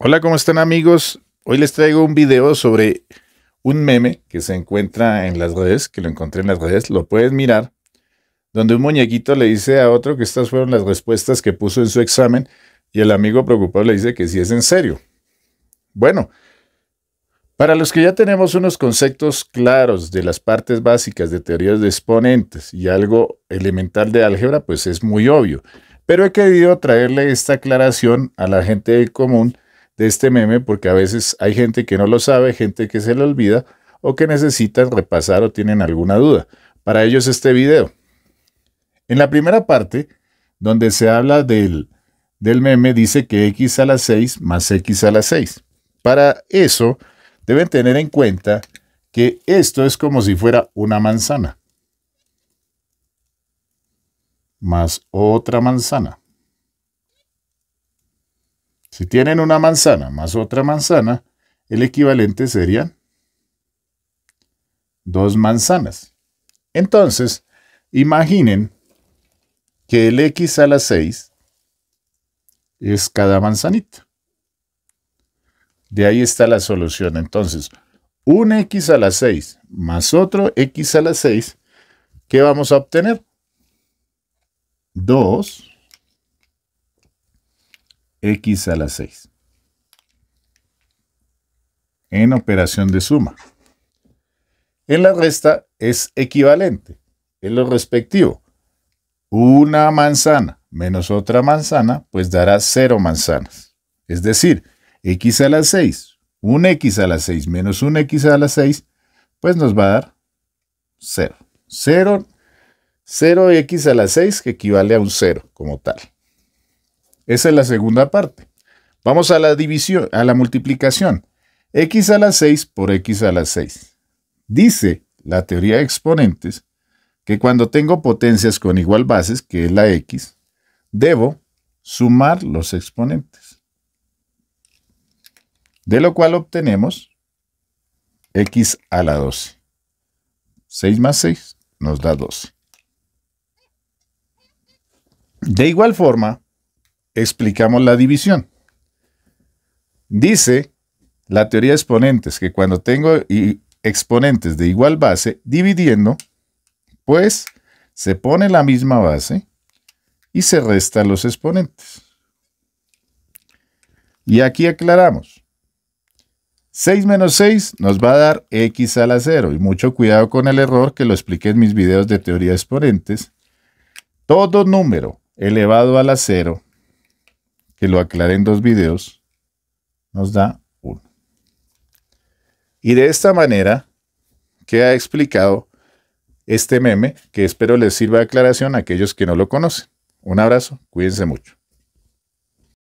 Hola, ¿cómo están amigos? Hoy les traigo un video sobre un meme que se encuentra en las redes, que lo encontré en las redes, lo puedes mirar, donde un muñequito le dice a otro que estas fueron las respuestas que puso en su examen y el amigo preocupado le dice que sí es en serio. Bueno, para los que ya tenemos unos conceptos claros de las partes básicas de teorías de exponentes y algo elemental de álgebra, pues es muy obvio. Pero he querido traerle esta aclaración a la gente común de este meme porque a veces hay gente que no lo sabe, gente que se le olvida o que necesitan repasar o tienen alguna duda. Para ellos este video. En la primera parte, donde se habla del, del meme, dice que x a la 6 más x a la 6. Para eso, deben tener en cuenta que esto es como si fuera una manzana. Más otra manzana. Si tienen una manzana más otra manzana, el equivalente serían dos manzanas. Entonces, imaginen que el x a la 6 es cada manzanita. De ahí está la solución. Entonces, un x a la 6 más otro x a la 6, ¿qué vamos a obtener? 2 x a la 6 en operación de suma. En la resta es equivalente, en lo respectivo. Una manzana menos otra manzana, pues dará 0 manzanas. Es decir, x a la 6, un x a la 6 menos un x a la 6, pues nos va a dar 0. 0, 0x a la 6 que equivale a un 0 como tal. Esa es la segunda parte. Vamos a la división, a la multiplicación. x a la 6 por x a la 6. Dice la teoría de exponentes que cuando tengo potencias con igual bases, que es la x, debo sumar los exponentes. De lo cual obtenemos x a la 12. 6 más 6 nos da 12. De igual forma, explicamos la división. Dice la teoría de exponentes que cuando tengo exponentes de igual base dividiendo, pues se pone la misma base y se resta los exponentes. Y aquí aclaramos. 6 menos 6 nos va a dar x a la 0. Y mucho cuidado con el error que lo expliqué en mis videos de teoría de exponentes. Todo número elevado a la 0 que lo aclare en dos videos, nos da uno. Y de esta manera queda explicado este meme que espero les sirva de aclaración a aquellos que no lo conocen. Un abrazo, cuídense mucho.